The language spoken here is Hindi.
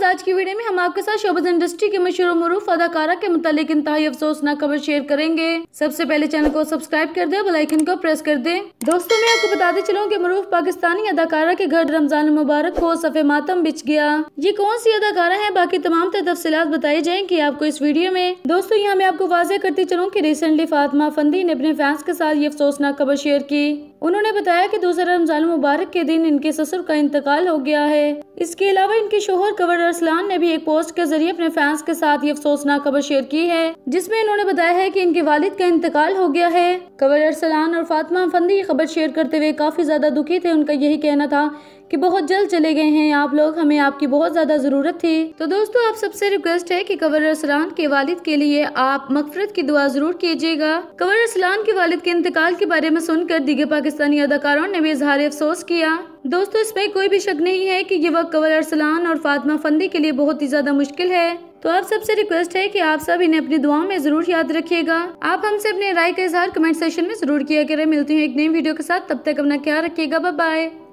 व्यूवर्स आज की वीडियो में हम आपके साथ शोबज इंडस्ट्री के मशहूर मरूफ अदाकारा के मुतालिक इंतहाई अफसोसनाक खबर शेयर करेंगे सबसे पहले चैनल को सब्सक्राइब कर दे बेलाइकन को प्रेस कर दे दोस्तों मैं आपको बताते चलूँ की मरूफ पाकिस्तानी अदाकारा के घर रमजान मुबारक को सफ़े मातम बिछ गया ये कौन सी अदाकारा है बाकी तमाम तफसीत बताई जाए की आपको इस वीडियो में दोस्तों यहाँ मैं आपको वाजह करती चलूँ की रिसेंटली फातमा फंदी ने अपने फैंस के साथ ये अफसोसनाक खबर शेयर की उन्होंने बताया कि दूसरा रमजान मुबारक के दिन इनके ससुर का इंतकाल हो गया है इसके अलावा इनके शोहर कवर अरसलान ने भी एक पोस्ट के जरिए अपने फैंस के साथ ये अफसोसनाक खबर शेयर की है जिसमे इन्होंने बताया है की इनके वालिद का इंतकाल हो गया है कंवर अरसलान और फातिमा फंदी ये खबर शेयर करते हुए काफी ज्यादा दुखी थे उनका यही कहना था कि बहुत जल्द चले गए हैं आप लोग हमें आपकी बहुत ज़्यादा ज़रूरत थी तो दोस्तों आप सबसे रिक्वेस्ट है कि कवर अरसलान के वालिद के लिए आप मकफरत की दुआ ज़रूर कीजिएगा कवर अरसलान के वालिद के इंतकाल के बारे में सुनकर दिगे पाकिस्तान पाकिस्तानी अदाकारों ने भी इजहार अफसोस किया दोस्तों इसमें कोई भी शक नहीं है कि ये वक्त कंवर अरसलान और फातिमा फंदी के लिए बहुत ही ज्यादा मुश्किल है तो आप सबसे रिक्वेस्ट है कि आप सब इन्हें अपनी दुआओं में जरूर याद रखिएगा आप हमसे अपने राय का इजहार कमेंट सेशन में जरूर किया करें मिलती हूँ एक नई वीडियो के साथ तब तक अपना ख्याल रखिएगा बाय